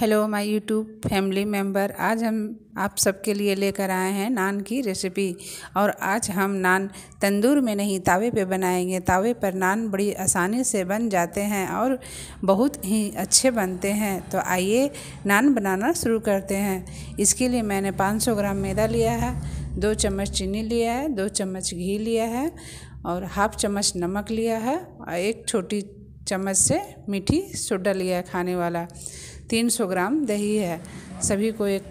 hello my YouTube family member आज हम आप सबके लिए लेकर आए हैं नान की रेसिपी और आज हम नान तंदूर में नहीं तावे पे बनाएंगे तावे पर नान बड़ी आसानी से बन जाते हैं और बहुत ही अच्छे बनते हैं तो आइए नान बनाना शुरू करते हैं इसके लिए मैंने 500 ग्राम मैदा लिया है दो चम्मच चीनी लिया है दो चम्मच घी लिया है और हाफ चम्मच नमक लिया है और एक छोटी चम्मच से मीठी सोडा लिया है खाने वाला तीन सौ ग्राम दही है सभी को एक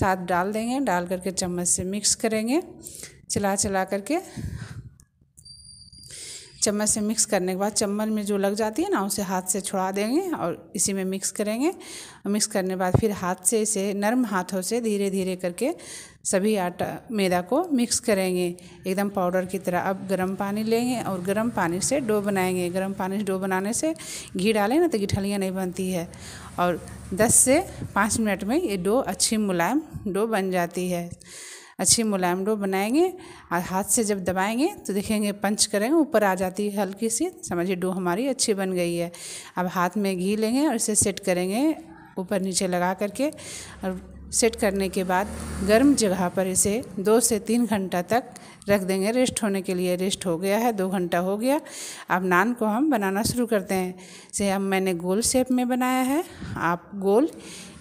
साथ डाल देंगे डाल करके चम्मच से मिक्स करेंगे चला चला करके चम्मच से मिक्स करने के बाद चम्मच में जो लग जाती है ना उसे हाथ से छुड़ा देंगे और इसी में मिक्स करेंगे मिक्स करने के बाद फिर हाथ से इसे नरम हाथों से धीरे धीरे करके सभी आटा मैदा को मिक्स करेंगे एकदम पाउडर की तरह अब गर्म पानी लेंगे और गर्म पानी से डो बनाएंगे गर्म पानी से डो बनाने से घी डालें ना तो गिठलियाँ नहीं बनती है और 10 से 5 मिनट में ये डो अच्छी मुलायम डो बन जाती है अच्छी मुलायम डो बनाएंगे और हाथ से जब दबाएंगे तो देखेंगे पंच करेंगे ऊपर आ जाती है हल्की सी समझिए डो हमारी अच्छी बन गई है अब हाथ में घी लेंगे और इसे सेट करेंगे ऊपर नीचे लगा करके और सेट करने के बाद गर्म जगह पर इसे दो से तीन घंटा तक रख देंगे रेस्ट होने के लिए रेस्ट हो गया है दो घंटा हो गया अब नान को हम बनाना शुरू करते हैं इसे हम मैंने गोल शेप में बनाया है आप गोल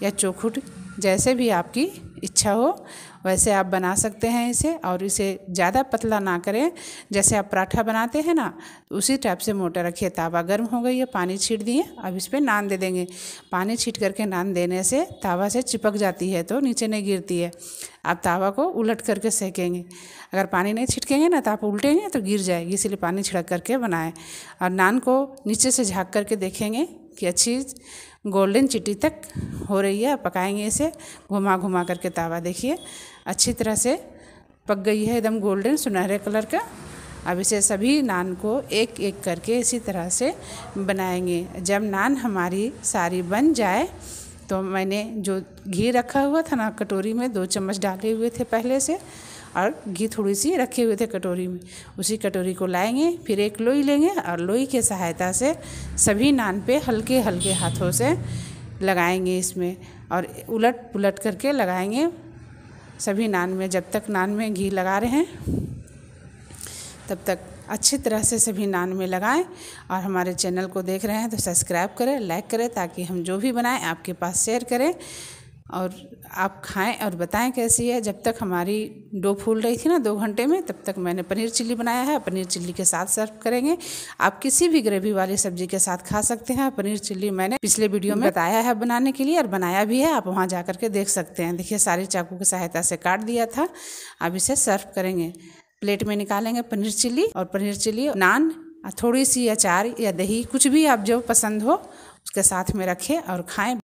या चौखुट जैसे भी आपकी इच्छा हो वैसे आप बना सकते हैं इसे और इसे ज़्यादा पतला ना करें जैसे आप पराठा बनाते हैं ना तो उसी टाइप से मोटा रखिए तावा गर्म हो गई है पानी छीट दिए अब इस पर नान दे देंगे पानी छीट करके नान देने से तावा से चिपक जाती है तो नीचे नहीं गिरती है आप तावा को उलट करके सेकेंगे अगर पानी नहीं छिटकेंगे ना तो आप उल्टेंगे तो गिर जाएगी इसीलिए पानी छिड़क करके बनाएं और नान को नीचे से झाँक करके देखेंगे कि अच्छी गोल्डन चिट्टी तक हो रही है पकाएंगे इसे घुमा घुमा करके तावा देखिए अच्छी तरह से पक गई है एकदम गोल्डन सुनहरे कलर का अब इसे सभी नान को एक एक करके इसी तरह से बनाएंगे जब नान हमारी सारी बन जाए तो मैंने जो घी रखा हुआ था ना कटोरी में दो चम्मच डाले हुए थे पहले से और घी थोड़ी सी रखे हुए थे कटोरी में उसी कटोरी को लाएंगे फिर एक लोई लेंगे और लोई की सहायता से सभी नान पे हल्के हल्के हाथों से लगाएंगे इसमें और उलट पुलट करके लगाएंगे सभी नान में जब तक नान में घी लगा रहे हैं तब तक अच्छी तरह से सभी नान में लगाएं और हमारे चैनल को देख रहे हैं तो सब्सक्राइब करें लाइक करें ताकि हम जो भी बनाएं आपके पास शेयर करें और आप खाएं और बताएं कैसी है जब तक हमारी डो फूल रही थी ना दो घंटे में तब तक मैंने पनीर चिल्ली बनाया है पनीर चिल्ली के साथ सर्व करेंगे आप किसी भी ग्रेवी वाली सब्जी के साथ खा सकते हैं पनीर चिल्ली मैंने पिछले वीडियो में बताया है बनाने के लिए और बनाया भी है आप वहाँ जा के देख सकते हैं देखिए सारी चाकू की सहायता से काट दिया था अब इसे सर्व करेंगे प्लेट में निकालेंगे पनीर चिल्ली और पनीर चिल्ली नान थोड़ी सी अचार या दही कुछ भी आप जो पसंद हो उसके साथ में रखें और खाएं